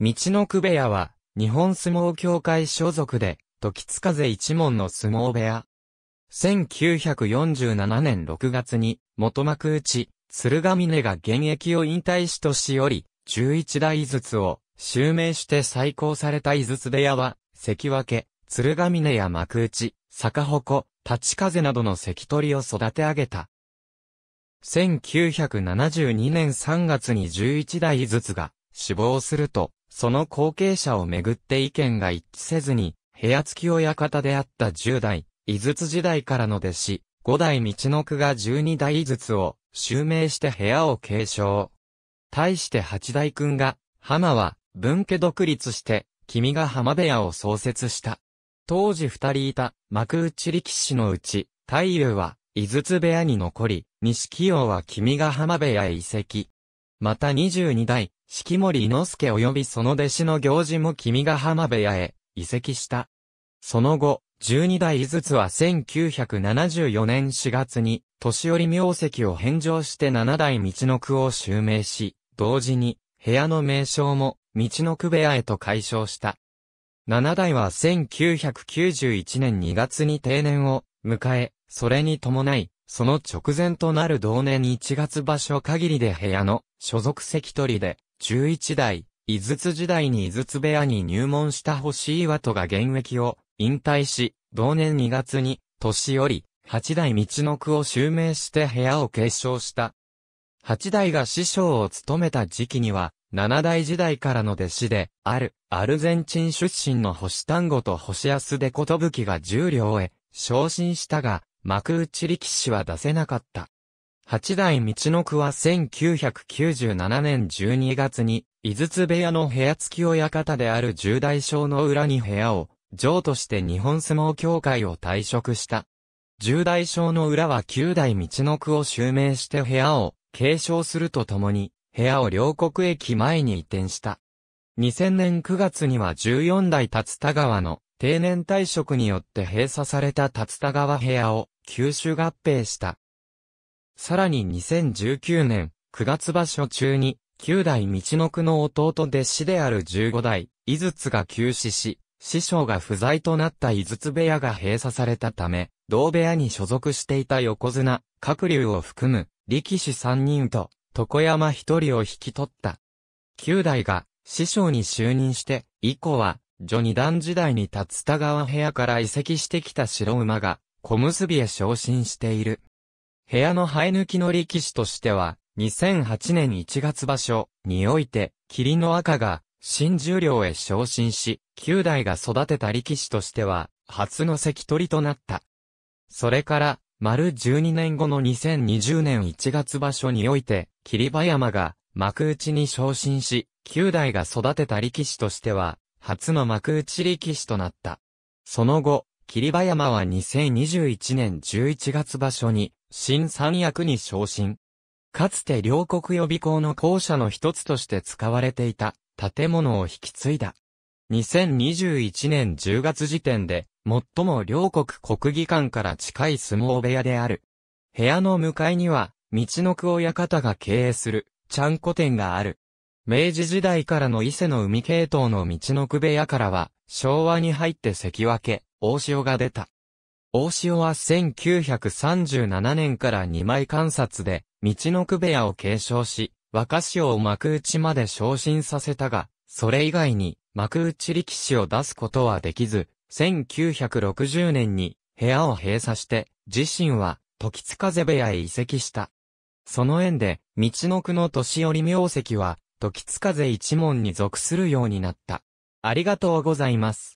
道のく部屋は、日本相撲協会所属で、時津風一門の相撲部屋。1947年6月に、元幕内、鶴ヶ峰が現役を引退し年より、11代井筒を、襲名して再興された井筒部屋は、関脇、鶴ヶ峰や幕内、坂鉾、立風などの関取を育て上げた。1972年3月に11代井筒が、死亡すると、その後継者をめぐって意見が一致せずに、部屋付き親方であった10代、井筒時代からの弟子、5代道の区が12代井筒を、襲名して部屋を継承。対して八代君が、浜は、分家独立して、君が浜部屋を創設した。当時二人いた、幕内力士のうち、太夫は、井筒部屋に残り、西清は君が浜部屋へ移籍。また22代、式守伊之助及びその弟子の行事も君が浜部屋へ移籍した。その後、12代井筒は1974年4月に、年寄り名跡を返上して7代道の区を襲名し、同時に、部屋の名称も、道の区部屋へと改称した。7代は1991年2月に定年を迎え、それに伴い、その直前となる同年1月場所限りで部屋の所属関取で、11代、井筒時代に井筒部屋に入門した星岩戸が現役を引退し、同年2月に、年寄り、八代道の句を襲名して部屋を継承した。八代が師匠を務めた時期には、七代時代からの弟子で、ある、アルゼンチン出身の星単語と星安でことぶきが十両へ、昇進したが、幕内力士は出せなかった。八代道の区は1997年12月に、井筒部屋の部屋付き親方である十代将の裏に部屋を、上として日本相撲協会を退職した。十代将の裏は九代道の区を襲名して部屋を継承するとともに、部屋を両国駅前に移転した。2000年9月には14代達田川の定年退職によって閉鎖された達田川部屋を吸収合併した。さらに2019年9月場所中に、九代道の区の弟弟子である十五代、井筒が急死し、師匠が不在となった井筒部屋が閉鎖されたため、同部屋に所属していた横綱、各竜を含む、力士三人と、床山一人を引き取った。九代が、師匠に就任して、以降は、序二段時代に立田川部屋から移籍してきた白馬が、小結へ昇進している。部屋の生え抜きの力士としては、2008年1月場所において、霧の赤が新十両へ昇進し、九代が育てた力士としては、初の関取となった。それから、丸12年後の2020年1月場所において、霧馬山が幕内に昇進し、九代が育てた力士としては、初の幕内力士となった。その後、霧馬山は2021年11月場所に、新三役に昇進。かつて両国予備校の校舎の一つとして使われていた建物を引き継いだ。2021年10月時点で、最も両国国技館から近い相撲部屋である。部屋の向かいには、道の区親方が経営する、ちゃんこ店がある。明治時代からの伊勢の海系統の道の区部屋からは、昭和に入って関脇、大潮が出た。大潮は1937年から2枚観察で、道のく部屋を継承し、若潮を幕内まで昇進させたが、それ以外に幕内力士を出すことはできず、1960年に部屋を閉鎖して、自身は時津風部屋へ移籍した。その縁で、道の区の年寄り名跡は、時津風一門に属するようになった。ありがとうございます。